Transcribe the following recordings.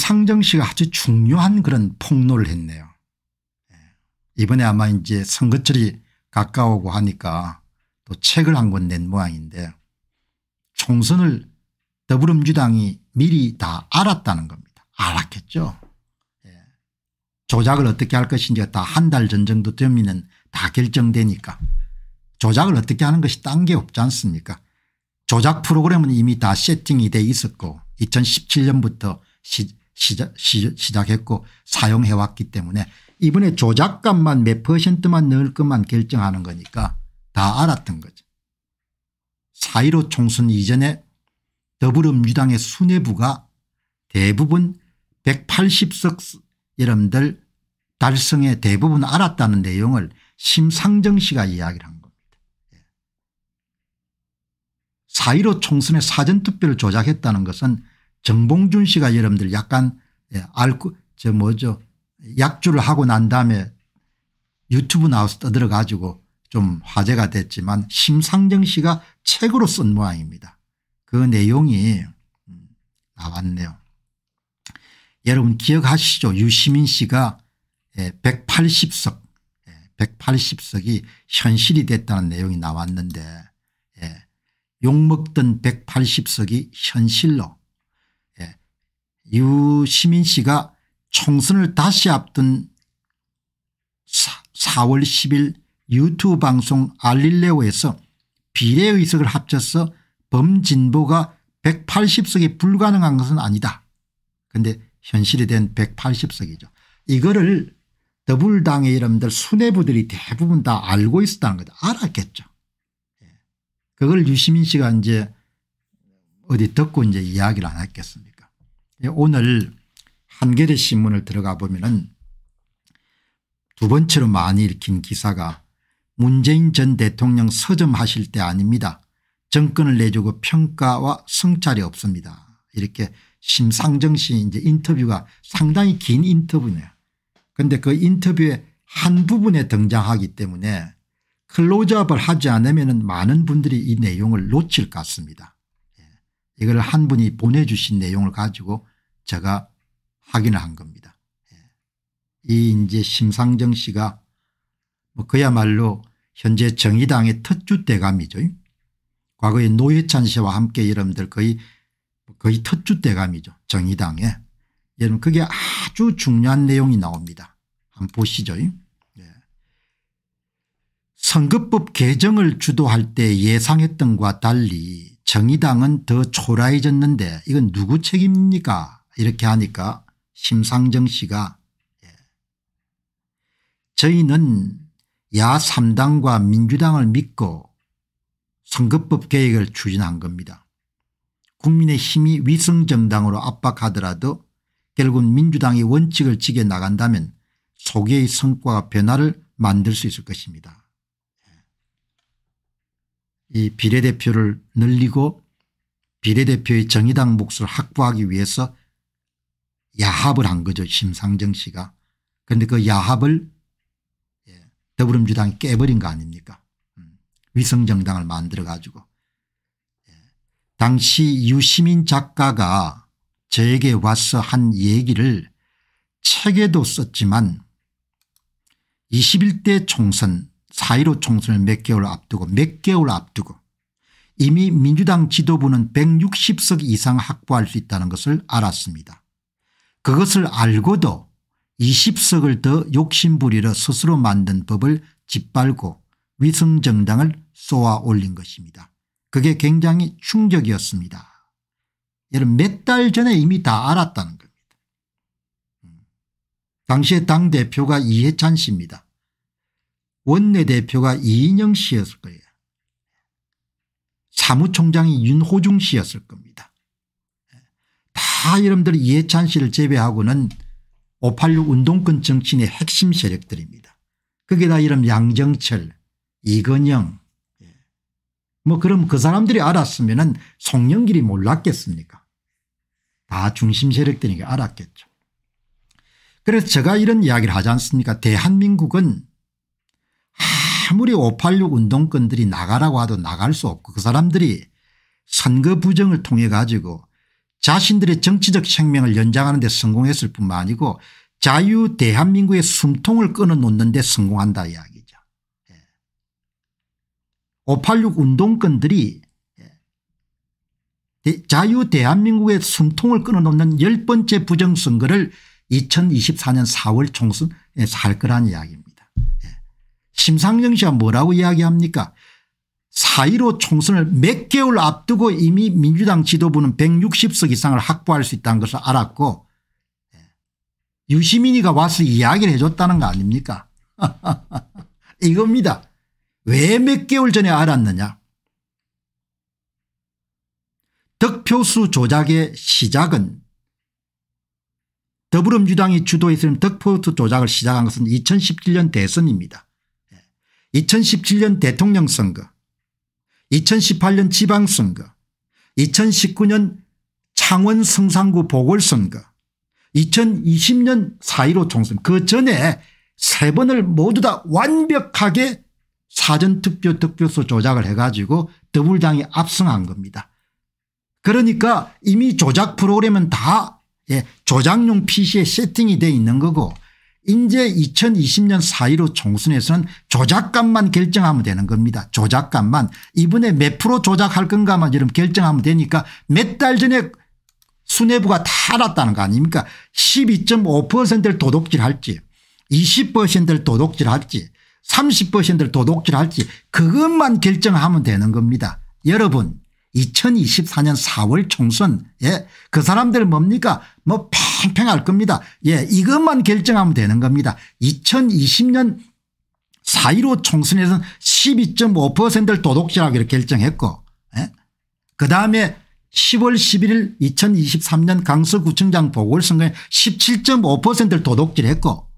상정 씨가 아주 중요한 그런 폭로를 했네요. 예. 이번에 아마 이제 선거철이 가까우고 하니까 또 책을 한 권 낸 모양인데 총선을 더불어민주당이 미리 다 알았다는 겁니다. 알았겠죠. 예. 조작을 어떻게 할 것인지가 다 한 달 전 정도 되면 다 결정되니까 조작을 어떻게 하는 것이 딴 게 없지 않습니까 조작 프로그램은 이미 다 세팅이 돼 있었고 2017년부터 시, 시작, 시작했고 사용해왔기 때문에 이번에 조작값만 몇 퍼센트만 넣을 것만 결정하는 거니까 다 알았던 거죠. 4.15 총선 이전에 더불어민주당의 수뇌부가 대부분 180석 여러분들 달성에 대부분 알았다는 내용을 심상정 씨가 이야기를 한 겁니다. 4.15 예. 총선의 사전투표를 조작했다는 것은 정봉준 씨가 여러분들 약간 예, 알고 저 뭐죠 약주를 하고 난 다음에 유튜브 나와서 떠들어 가지고 좀 화제가 됐지만 심상정 씨가 책으로 쓴 모양입니다. 그 내용이 음, 나왔네요. 여러분 기억하시죠 유시민 씨가 180석 예, 180석이 예, 현실이 됐다는 내용이 나왔는데 욕먹던 180석이 현실로 유시민 씨가 총선을 다시 앞둔 4월 10일 유튜브 방송 알릴레오에서 비례의석을 합쳐서 범진보가 180석이 불가능한 것은 아니다. 그런데 현실이 된 180석이죠. 이거를 더불당의 여러분들 수뇌부들이 대부분 다 알고 있었다는 거죠. 알았겠죠. 예. 그걸 유시민 씨가 이제 어디 듣고 이제 이야기를 안 했겠습니까 예, 오늘 한겨레 신문을 들어가 보면은 두 번째로 많이 읽힌 기사가 문재인 전 대통령 서점하실 때 아닙니다. 정권을 내주고 평가와 성찰이 없습니다. 이렇게 심상정 씨 이제 인터뷰가 상당히 긴 인터뷰네요. 그런데 그 인터뷰의 한 부분에 등장하기 때문에 클로즈업을 하지 않으면 많은 분들이 이 내용을 놓칠 것 같습니다. 이걸 한 분이 보내주신 내용을 가지고 제가 확인을 한 겁니다. 예. 이 이제 심상정 씨가 뭐 그야말로 현재 정의당의 텃주 대감이죠. 과거에 노회찬 씨와 함께 여러분들 거의 거의 텃주 대감이죠. 정의당에. 여러분 그게 아주 중요한 내용이 나옵니다. 한번 보시죠. 예. 선거법 개정을 주도할 때 예상했던 과 달리 정의당은 더 초라해졌는데 이건 누구 책임입니까 이렇게 하니까 심상정 씨가 예. 저희는 야3당과 민주당을 믿고 선거법 계획을 추진한 겁니다. 국민의 힘이 위성정당으로 압박하더라도 결국 민주당이 원칙을 지켜 나간다면 소개의 성과와 변화를 만들 수 있을 것입니다. 이 비례대표를 늘리고 비례대표의 정의당 몫을 확보하기 위해서 야합을 한 거죠 심상정 씨가. 그런데 그 야합을 예, 더불어민주당이 깨버린 거 아닙니까 음, 위성정당을 만들어 가지고. 예, 당시 유시민 작가가 저에게 와서 한 얘기를 책에도 썼지만 21대 총선 4.15 총선을 몇 개월 앞두고 몇 개월 앞두고 이미 민주당 지도부는 160석 이상 확보할 수 있다는 것을 알았습니다. 그것을 알고도 20석을 더 욕심부리러 스스로 만든 법을 짓밟고 위성정당을 쏘아 올린 것입니다. 그게 굉장히 충격이었습니다. 여러분 몇달 전에 이미 다 알았다는 겁니다. 음. 당시에 당대표가 이해찬 씨입니다. 원내대표가 이인영 씨였을 거예요. 사무총장이 윤호중 씨였을 겁니다. 다여러들 이해찬 씨를 제외하고는 586 운동권 정치인의 핵심 세력들입니다. 거기다 이름 양정철 이건영 예. 뭐 그럼 그 사람들이 알았으면 은 송영길이 몰랐겠습니까 다 중심 세력들이 알았겠죠. 그래서 제가 이런 이야기를 하지 않습니까 대한민국은 아무리 586 운동권들이 나가라고 하도 나갈 수 없고 그 사람들이 선거 부정을 통해 가지고 자신들의 정치적 생명을 연장하는 데 성공했을 뿐만 아니고 자유 대한민국의 숨통을 끊어놓는 데 성공한다 이야기죠. 586 예. 운동권들이 예. 자유 대한민국의 숨통을 끊어놓는 열 번째 부정선거를 2024년 4월 총선에서 할 거란 이야기입니다. 심상정 씨가 뭐라고 이야기합니까 사1로 총선을 몇 개월 앞두고 이미 민주당 지도부는 160석 이상을 확보할 수 있다는 것을 알았고 예, 유시민이가 와서 이야기를 해줬다는 거 아닙니까 이겁니다. 왜 몇 개월 전에 알았느냐 득표수 조작의 시작은 더불어민주당이 주도했으면 득표수 조작을 시작한 것은 2017년 대선입니다. 2017년 대통령 선거 2018년 지방선거 2019년 창원 성산구 보궐선거 2020년 4.15 총선 그 전에 세 번을 모두 다 완벽하게 사전투표 득표수 조작을 해가지고 더불당이 압승한 겁니다. 그러니까 이미 조작 프로그램은 다 예, 조작용 PC에 세팅이 돼 있는 거고 인제 2020년 4.15 총선에서는 조작감만 결정하면 되는 겁니다. 조작감만 이번에 몇 프로 조작할 건가만 이런 결정하면 되니까 몇 달 전에 수뇌부가 다 알았다는 거 아닙니까 12.5%를 도둑질할지 20%를 도둑질할지 30%를 도둑질할지 그것만 결정하면 되는 겁니다. 여러분 2024년 4월 총선에 그 사람들 뭡니까 뭐 팽팽할 겁니다. 예, 이것만 결정하면 되는 겁니다. 2020년 4.15 총선에서는 12.5%를 도둑질하기로 결정했고 예? 그다음에 10월 11일 2023년 강서구청장 보궐선거에 17.5%를 도둑질했고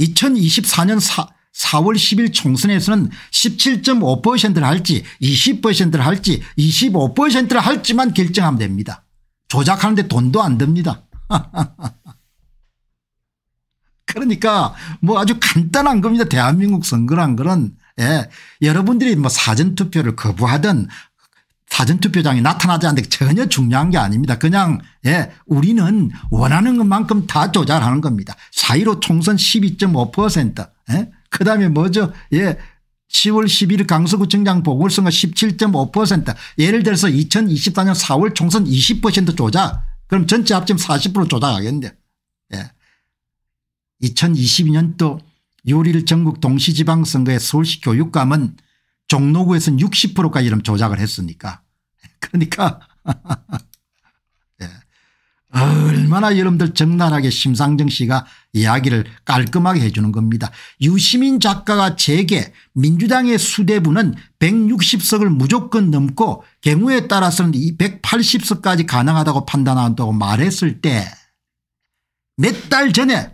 2024년 4, 4월 10일 총선에서는 17.5%를 할지 20%를 할지 25%를 할지만 결정하면 됩니다. 조작하는데 돈도 안 듭니다. 그러니까 뭐 아주 간단한 겁니다. 대한민국 선거란 거는 예, 여러분들이 뭐 사전투표를 거부하든 사전투표장이 나타나지 않는 데 전혀 중요한 게 아닙니다. 그냥 예, 우리는 원하는 것만큼 다 조절하는 겁니다. 4.15 총선 12.5% 예? 그다음에 뭐죠 예, 10월 11일 강서구청장 보궐선거 17.5% 예를 들어서 2024년 4월 총선 20% 조작 그럼 전체 합치면 40% 조작하겠는데 예. 2022년도 요리를 전국 동시지방선거에 서울시 교육감은 종로구에서는 60%까지 이런 조작을 했으니까 그러니까 얼마나 여러분들 적나라하게 심상정 씨가 이야기를 깔끔하게 해주는 겁니다. 유시민 작가가 제게 민주당의 수대부는 160석을 무조건 넘고 경우에 따라서는 1 8 0석까지 가능하다고 판단한다고 말했을 때 몇 달 전에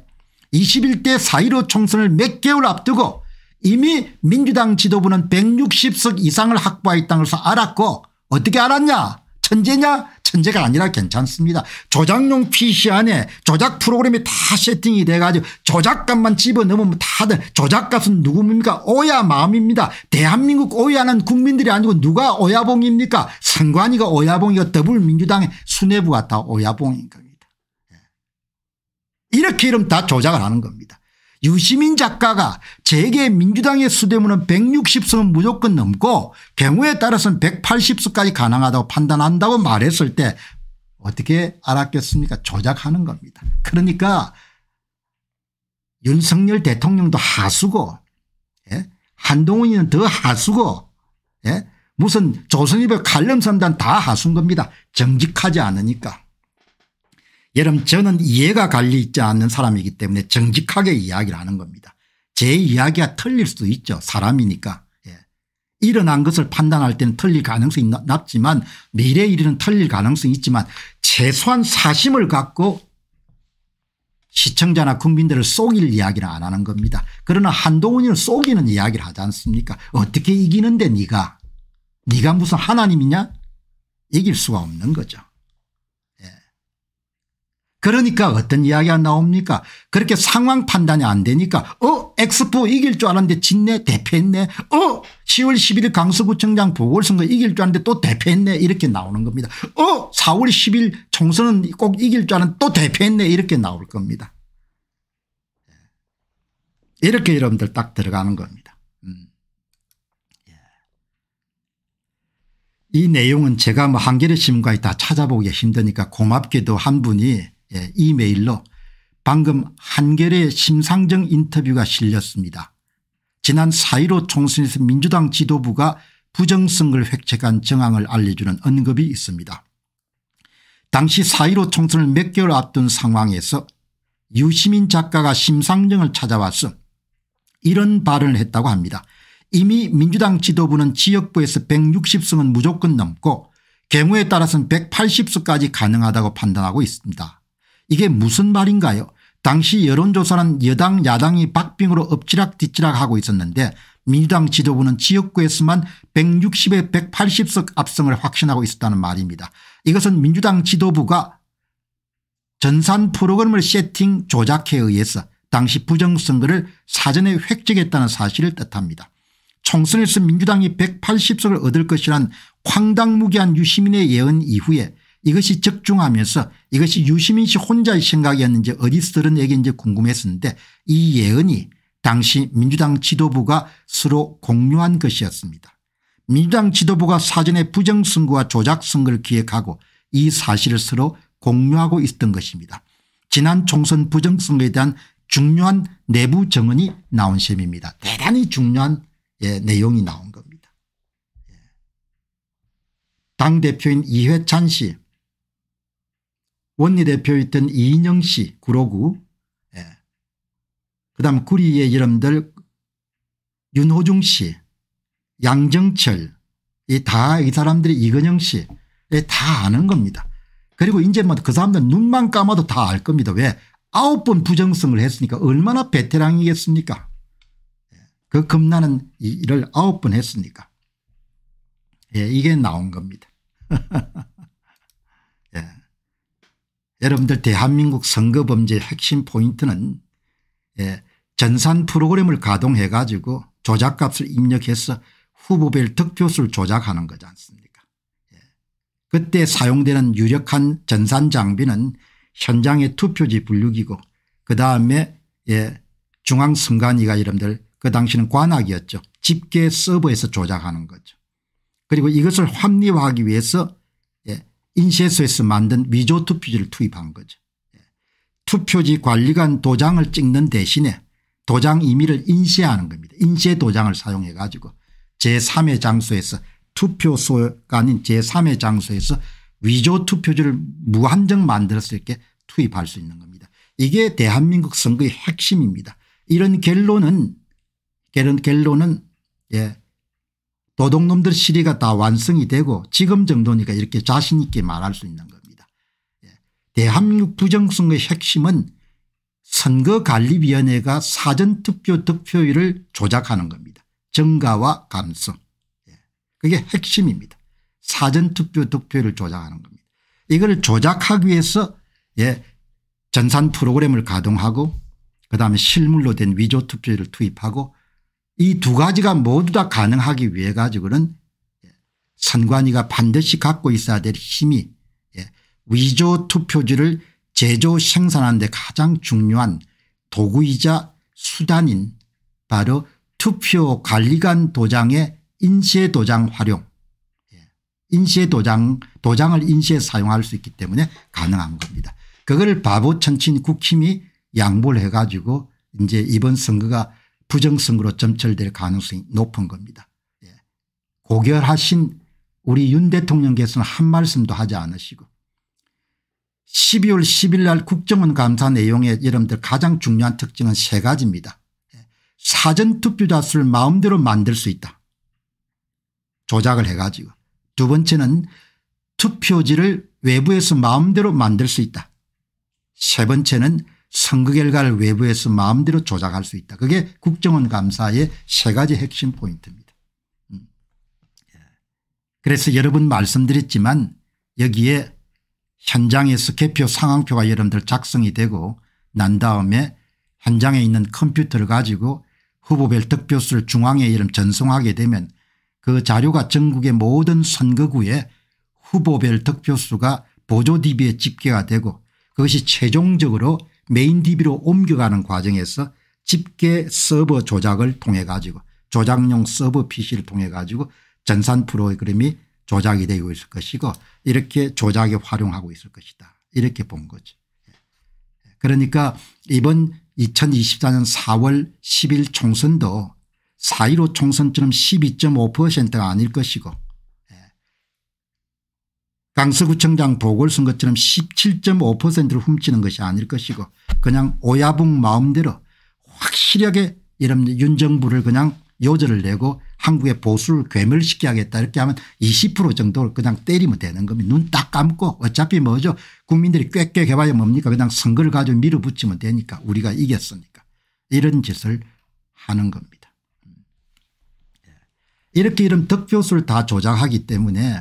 21대 4.15 총선을 몇 개월 앞두고 이미 민주당 지도부는 160석 이상을 확보했다는 것을 알았고 어떻게 알았냐 천재냐 천재가 아니라 괜찮습니다. 조작용 PC 안에 조작 프로그램이 다 세팅이 돼가지고 조작값만 집어넣으면 다들 조작값은 누굽니까 오야 마음입니다. 대한민국 오야는 국민들이 아니고 누가 오야봉입니까 선관위가 오야봉이고 더불민주당의 수뇌부가 다 오야봉인 겁니다. 예. 이렇게 이름 다 조작을 하는 겁니다. 유시민 작가가 재계 민주당의 수대문은 1 6 0수는 무조건 넘고 경우에 따라서는 1 8 0수까지 가능하다고 판단한다고 말했을 때 어떻게 알았겠습니까 조작하는 겁니다. 그러니까 윤석열 대통령도 하수고 예? 한동훈이는 더 하수고 예? 무슨 조선일보 칼럼선단 다 하수인 겁니다. 정직하지 않으니까. 여러분 저는 이해가 갈리 지 않는 사람이기 때문에 정직하게 이야기를 하는 겁니다. 제 이야기가 틀릴 수도 있죠. 사람이니까. 예. 일어난 것을 판단할 때는 틀릴 가능성이 낮지만 미래 일은 틀릴 가능성이 있지만 최소한 사심을 갖고 시청자나 국민들을 속일 이야기를 안 하는 겁니다. 그러나 한동훈이는 속이는 이야기를 하지 않습니까 어떻게 이기는데 네가 네가 무슨 하나님이냐 이길 수가 없는 거죠. 그러니까 어떤 이야기가 나옵니까 그렇게 상황 판단이 안 되니까 어 엑스포 이길 줄 알았는데 진내 대패했네 어 10월 11일 강서구청장 보궐선거 이길 줄 알았는데 또 대패했네 이렇게 나오는 겁니다 어 4월 10일 총선은 꼭 이길 줄 알았는데 또 대패했네 이렇게 나올 겁니다 예. 이렇게 여러분들 딱 들어가는 겁니다 음. 예. 이 내용은 제가 뭐 한겨레 신문까지 다 찾아보기 힘드니까 고맙게도 한 분이 예, 이메일로 방금 한겨레 심상정 인터뷰가 실렸습니다. 지난 4.15 총선에서 민주당 지도부가 부정선거를 획책한 정황을 알려주는 언급이 있습니다. 당시 4.15 총선을 몇 개월 앞둔 상황에서 유시민 작가가 심상정을 찾아왔음 이런 발언을 했다고 합니다. 이미 민주당 지도부는 지역구에서 160승은 무조건 넘고 경우에 따라서는 180승까지 가능하다고 판단하고 있습니다. 이게 무슨 말인가요 당시 여론조사는 여당 야당이 박빙으로 엎치락뒤치락하고 있었는데 민주당 지도부는 지역구에서만 160에 180석 압승을 확신하고 있었다는 말입니다. 이것은 민주당 지도부가 전산 프로그램을 세팅 조작해 의해서 당시 부정선거를 사전에 획책했다는 사실을 뜻합니다. 총선에서 민주당이 180석을 얻을 것이란 황당무계한 유시민의 예언 이후에 이것이 적중하면서 이것이 유시민 씨 혼자의 생각이었는지 어디서 들은얘기인지 궁금했었는데 이 예언이 당시 민주당 지도부가 서로 공유한 것이었습니다. 민주당 지도부가 사전에 부정선거와 조작선거를 기획하고 이 사실을 서로 공유하고 있었던 것입니다. 지난 총선 부정선거에 대한 중요한 내부 정언이 나온 셈입니다. 대단히 중요한 예, 내용이 나온 겁니다. 예. 당대표인 이회찬 씨 원내대표였던 이인영 씨 구로구 예. 그 다음 구리의 이름들 윤호중 씨 양정철 이 다 이 사람들이 이근영 씨다 예, 아는 겁니다. 그리고 이제 뭐그 사람들 눈만 감아도 다 알 겁니다. 왜 아홉 번 부정성을 했으니까 얼마나 베테랑이겠습니까 예. 그 겁나는 일을 아홉 번 했으니까 예, 이게 나온 겁니다. 여러분들 대한민국 선거범죄 의 핵심 포인트는 예, 전산 프로그램을 가동해 가지고 조작값을 입력해서 후보별 득표수를 조작하는 거지 않습니까 예. 그때 사용되는 유력한 전산 장비는 현장의 투표지 분류기고 그다음에 예, 중앙선관위가 여러분들 그 당시는 관악이었죠. 집계 서버에서 조작하는 거죠. 그리고 이것을 합리화하기 위해서 인쇄소에서 만든 위조 투표지를 투입한 거죠. 예. 투표지 관리관 도장을 찍는 대신에 도장 임의를 인쇄하는 겁니다. 인쇄 도장을 사용해 가지고 제3의 장소에서 투표소가 아닌 제3의 장소에서 위조 투표지를 무한정 만들어서 이렇게 투입할 수 있는 겁니다. 이게 대한민국 선거의 핵심입니다. 이런 결론은 결론은 예, 도둑놈들 시리가 다 완성이 되고 지금 정도니까 이렇게 자신 있게 말할 수 있는 겁니다. 예. 대한민국 부정선거의 핵심은 선거관리위원회가 사전투표 득표율을 조작하는 겁니다. 증가와 감성. 예. 그게 핵심입니다. 사전투표 득표율을 조작하는 겁니다. 이걸 조작하기 위해서 예. 전산 프로그램을 가동하고 그다음에 실물로 된 위조 투표율을 투입하고 이두 가지가 모두 다 가능하기 위해 가지고는 예, 선관위가 반드시 갖고 있어야 될 힘이 예, 위조 투표지를 제조 생산하는 데 가장 중요한 도구이자 수단인 바로 투표관리관 도장의 인쇄 도장 활용 예, 인쇄 도장 도장을 인쇄 사용할 수 있기 때문에 가능한 겁니다. 그걸 바보 천친 국힘이 양보를 해가지고 이제 이번 선거가 부정성으로 점철될 가능성이 높은 겁니다. 예. 고결하신 우리 윤 대통령께서는 한 말씀도 하지 않으시고 12월 10일 날 국정원 감사 내용의 여러분들 가장 중요한 특징은 세 가지입니다. 예. 사전투표자 수를 마음대로 만들 수 있다. 조작을 해가지고. 두 번째는 투표지를 외부에서 마음대로 만들 수 있다. 세 번째는 선거 결과를 외부에서 마음대로 조작할 수 있다. 그게 국정원 감사의 세 가지 핵심 포인트입니다. 음. 예. 그래서 여러 분 말씀드렸지만 여기에 현장에서 개표 상황표가 여러분들 작성이 되고 난 다음에 현장에 있는 컴퓨터를 가지고 후보별 득표수를 중앙에 이름 전송하게 되면 그 자료가 전국의 모든 선거구에 후보별 득표수가 보조 DB에 집계가 되고 그것이 최종적으로 메인 DB로 옮겨가는 과정에서 집계 서버 조작을 통해 가지고 조작용 서버 PC를 통해 가지고 전산 프로그램이 조작이 되고 있을 것이고 이렇게 조작에 활용하고 있을 것이다. 이렇게 본 거죠. 그러니까 이번 2024년 4월 10일 총선도 4.15 총선처럼 12.5%가 아닐 것이고 강서구청장 보궐선것처럼 17.5%를 훔치는 것이 아닐 것이고 그냥 오야붕 마음대로 확실하게 이런 윤 정부를 그냥 요절을 내고 한국의 보수를 괴멸시켜야겠다 이렇게 하면 20% 정도를 그냥 때리면 되는 겁니다. 눈 딱 감고 어차피 뭐죠 국민들이 꽤 해봐야 뭡니까 그냥 선거를 가지고 밀어붙이면 되니까 우리가 이겼으니까 이런 짓을 하는 겁니다. 예. 이렇게 이런 득표수를 다 조작하기 때문에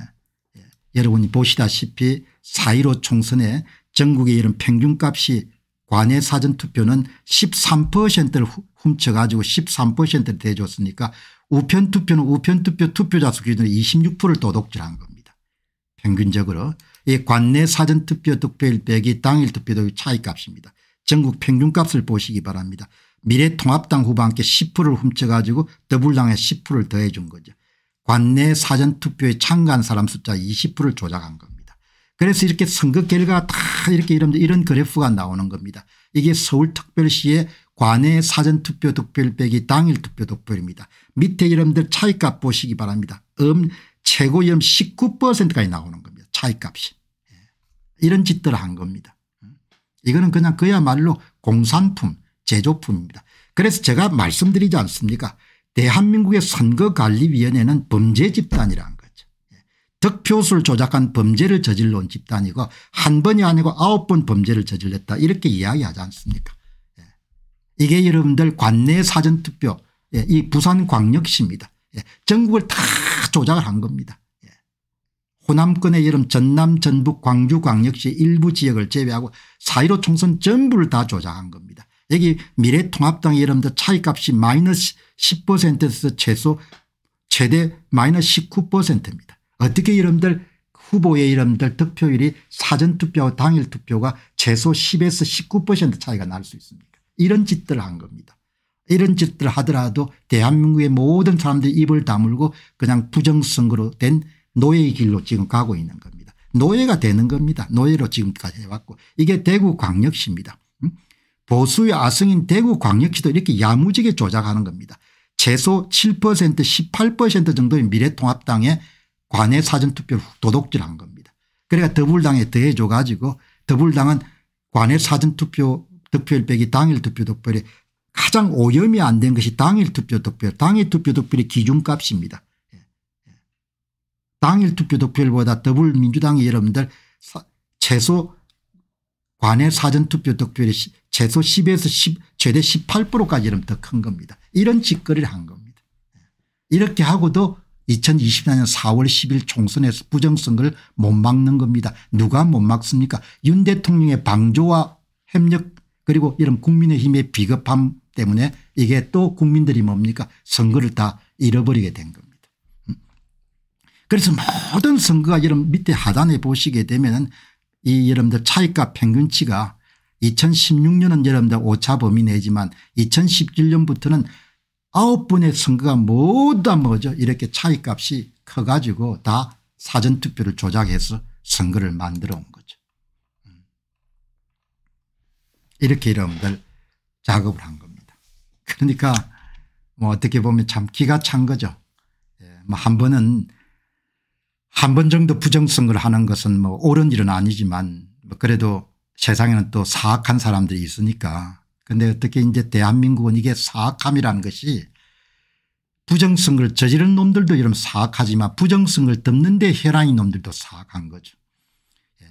여러분이 보시다시피 4.15 총선에 전국의 이런 평균값이 관외 사전투표는 13%를 훔쳐가지고 13%를 대줬으니까 우편투표는 우편투표 투표자 수 기준으로 26%를 도둑질한 겁니다. 평균적으로 이 관내 사전투표 득표율 빼기 당일 투표율 차이값입니다. 전국 평균값을 보시기 바랍니다. 미래통합당 후보 함께 10%를 훔쳐가지고 더불당에 10%를 더해준 거죠. 관내 사전투표에 참가한 사람 숫자 20%를 조작한 겁니다. 그래서 이렇게 선거 결과 가다 이렇게 이런, 이런 그래프가 나오는 겁니다. 이게 서울특별시의 관내 사전투표 득표율 빼기 당일 투표 득표율입니다. 밑에 여러분들 차이값 보시기 바랍니다. 음최고이험 19%까지 나오는 겁니다. 차이값이. 예. 이런 짓들을 한 겁니다. 음. 이거는 그냥 그야말로 공산품 제조품입니다. 그래서 제가 말씀드리지 않습니까 대한민국의 선거관리위원회는 범죄 집단이라는 거죠. 예. 득표수를 조작한 범죄를 저질러 온 집단이고 한 번이 아니고 아홉 번 범죄를 저질렀다 이렇게 이야기하지 않습니까 예. 이게 여러분들 관내 사전투표 예, 이 부산광역시입니다. 전국을 다 조작을 한 겁니다. 호남권의 여름 전남 전북 광주 광역시 일부 지역을 제외하고 4.15 총선 전부를 다 조작한 겁니다. 여기 미래통합당 여러분들 차이값이 마이너스 10%에서 최소 최대 마이너스 19%입니다. 어떻게 여러분들 후보의 이름들 득표율이 사전투표와 당일투표가 최소 10에서 19% 차이가 날 수 있습니까 이런 짓들을 한 겁니다. 이런 짓들 하더라도 대한민국의 모든 사람들이 입을 다물고 그냥 부정선거로 된 노예의 길로 지금 가고 있는 겁니다. 노예가 되는 겁니다. 노예로 지금까지 해왔고 이게 대구 광역시입니다. 보수의 아성인 대구광역시도 이렇게 야무지게 조작하는 겁니다. 최소 7% 18% 정도의 미래통합당의 관외 사전투표를 도둑질한 겁니다. 그러니까 더불당에 더해줘 가지고 더불당은 관외 사전투표 득표율 빼기 당일 투표 득표율이 가장 오염이 안 된 것이 당일 투표 득표율 당일 투표 득표율의 기준값입니다. 예. 예. 당일 투표 득표율보다 더불민주당이 여러분들 최소 관외 사전투표 득표율이 최소 10에서 10 최대 18%까지는 더 큰 겁니다. 이런 짓거리를 한 겁니다. 예. 이렇게 하고도 2024년 4월 10일 총선에서 부정선거를 못 막는 겁니다. 누가 못 막습니까 윤 대통령의 방조와 협력 그리고 이런 국민의힘의 비겁함 때문에 이게 또 국민들이 뭡니까 선거를 다 잃어버리게 된 겁니다. 음. 그래서 모든 선거가 이런 밑에 하단에 보시게 되면 이 여러분들 차익과 평균치가 2016년은 여러분들 오차 범위 내지만 2017년부터는 9 분의 선거가 모두 다 뭐죠 이렇게 차이값이 커가지고 다 사전투표를 조작해서 선거를 만들어 온 거죠. 음. 이렇게 여러분들 작업을 한 겁니다. 그러니까 뭐 어떻게 보면 참 기가 찬 거죠. 예, 뭐한 번은 한번 정도 부정성을 하는 것은 뭐 옳은 일은 아니지만 뭐 그래도 세상에는 또 사악한 사람들이 있으니까 근데 어떻게 이제 대한민국은 이게 사악함이라는 것이 부정성을 저지른 놈들도 이러면 사악하지만 부정성을 덮는데 혈안인 놈들도 사악한 거죠. 예.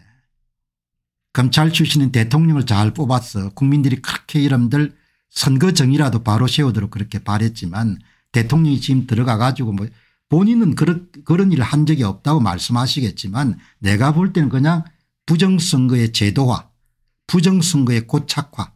검찰 출신인 대통령을 잘 뽑아서 국민들이 그렇게 이름들 선거 정의라도 바로 세우도록 그렇게 바랬지만 대통령이 지금 들어가 가지고 뭐 본인은 그런, 그런 일을 한 적이 없다고 말씀하시겠지만 내가 볼 때는 그냥 부정선거의 제도화 부정선거의 고착화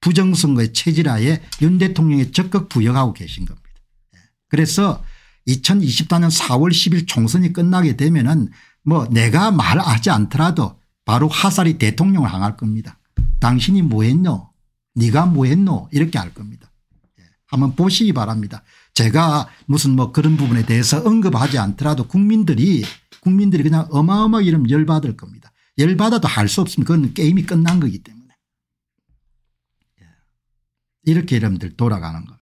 부정선거의 체질화에 윤 대통령이 적극 부여하고 계신 겁니다. 예. 그래서 2024년 4월 10일 총선이 끝나게 되면 은뭐 내가 말하지 않더라도 바로 하살이 대통령을 향할 겁니다. 당신이 뭐 했노 네가 뭐 했노 이렇게 할 겁니다. 예. 한번 보시기 바랍니다. 제가 무슨 뭐 그런 부분에 대해서 언급하지 않더라도 국민들이 국민들이 그냥 어마어마하게 이러면 열받을 겁니다. 열받아도 할 수 없으면 그건 게임이 끝난 거기 때문에. 예. 이렇게 여러분들 돌아가는 겁니다.